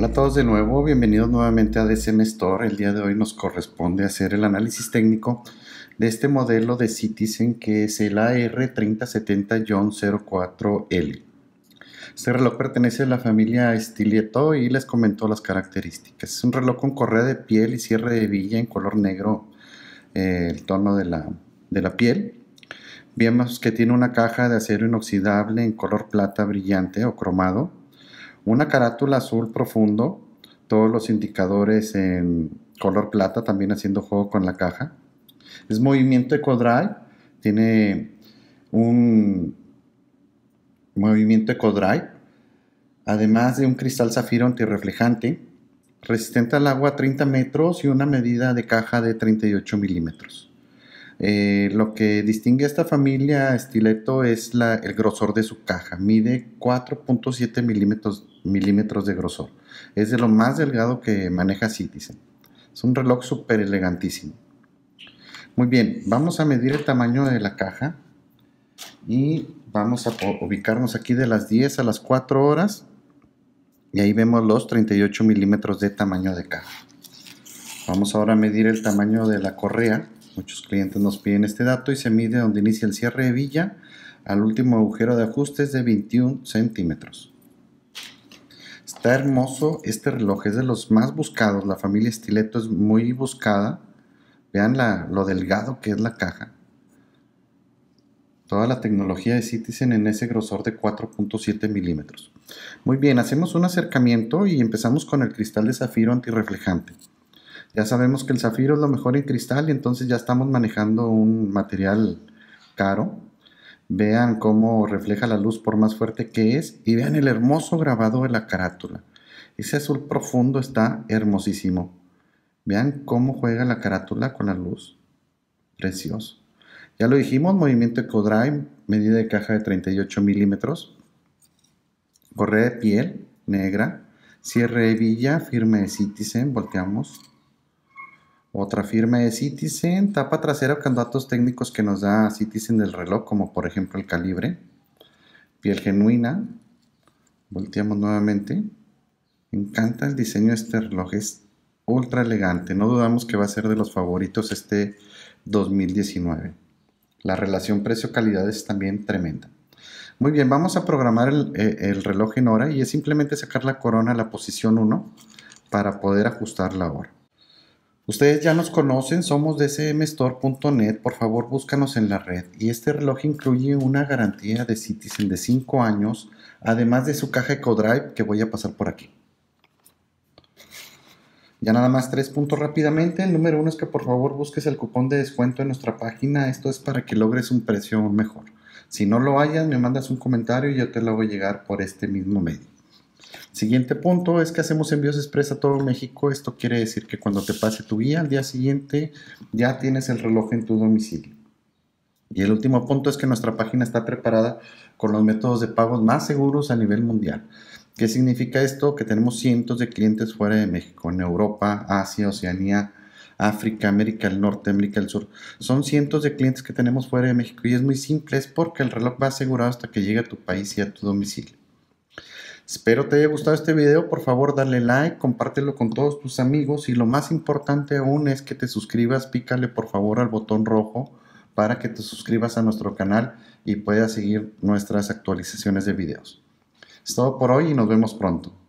Hola a todos de nuevo, bienvenidos nuevamente a DCM Store. El día de hoy nos corresponde hacer el análisis técnico de este modelo de Citizen que es el AR3070-04L. Este reloj pertenece a la familia Stiletto y les comento las características. Es un reloj con correa de piel y cierre de hebilla en color negro, eh, el tono de la, de la piel. Vemos que tiene una caja de acero inoxidable en color plata brillante o cromado una carátula azul profundo, todos los indicadores en color plata, también haciendo juego con la caja. Es movimiento EcoDrive, tiene un movimiento EcoDrive, además de un cristal zafiro antirreflejante, resistente al agua a 30 metros y una medida de caja de 38 milímetros. Eh, lo que distingue a esta familia estileto es el grosor de su caja. Mide 4.7 milímetros, milímetros de grosor. Es de lo más delgado que maneja Citizen. Es un reloj súper elegantísimo. Muy bien, vamos a medir el tamaño de la caja y vamos a ubicarnos aquí de las 10 a las 4 horas y ahí vemos los 38 milímetros de tamaño de caja. Vamos ahora a medir el tamaño de la correa. Muchos clientes nos piden este dato y se mide donde inicia el cierre de villa al último agujero de ajustes de 21 centímetros. Está hermoso este reloj, es de los más buscados. La familia Stiletto es muy buscada. Vean la, lo delgado que es la caja. Toda la tecnología de Citizen en ese grosor de 4.7 milímetros. Muy bien, hacemos un acercamiento y empezamos con el cristal de zafiro antirreflejante. Ya sabemos que el zafiro es lo mejor en cristal y entonces ya estamos manejando un material caro. Vean cómo refleja la luz por más fuerte que es y vean el hermoso grabado de la carátula. Ese azul profundo está hermosísimo. Vean cómo juega la carátula con la luz. Precioso. Ya lo dijimos, movimiento EcoDrive, medida de caja de 38 milímetros. Correa de piel negra. Cierre de villa, firme de Citizen, volteamos. Otra firma de Citizen, tapa trasera con datos técnicos que nos da Citizen del reloj, como por ejemplo el calibre, piel genuina, volteamos nuevamente. encanta el diseño de este reloj, es ultra elegante, no dudamos que va a ser de los favoritos este 2019. La relación precio-calidad es también tremenda. Muy bien, vamos a programar el, eh, el, reloj en hora y es simplemente sacar la corona a la posición 1 para poder ajustar la hora. Ustedes ya nos conocen, somos de cmstore.net, por favor búscanos en la red. Y este reloj incluye una garantía de Citizen de 5 años, además de su caja EcoDrive que voy a pasar por aquí. Ya nada más tres puntos rápidamente. El número uno es que por favor busques el cupón de descuento en nuestra página. Esto es para que logres un precio mejor. Si no lo hayas, me mandas un comentario y yo te lo a llegar por este mismo medio. Siguiente punto es que hacemos envíos express a todo México. Esto quiere decir que cuando te pase tu guía al día siguiente ya tienes el reloj en tu domicilio. Y el último punto es que nuestra página está preparada con los métodos de pagos más seguros a nivel mundial. ¿Qué significa esto? Que tenemos cientos de clientes fuera de México, en Europa, Asia, Oceanía, África, América del Norte, América del Sur. Son cientos de clientes que tenemos fuera de México y es muy simple, es porque el reloj va asegurado hasta que llegue a tu país y a tu domicilio. Espero te haya gustado este video, por favor dale like, compártelo con todos tus amigos y lo más importante aún es que te suscribas, pícale por favor al botón rojo para que te suscribas a nuestro canal y puedas seguir nuestras actualizaciones de videos. Es todo por hoy y nos vemos pronto.